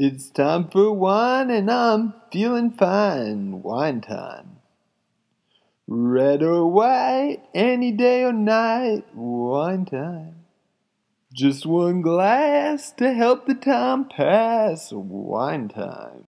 It's time for wine and I'm feeling fine. Wine time. Red or white, any day or night. Wine time. Just one glass to help the time pass. Wine time.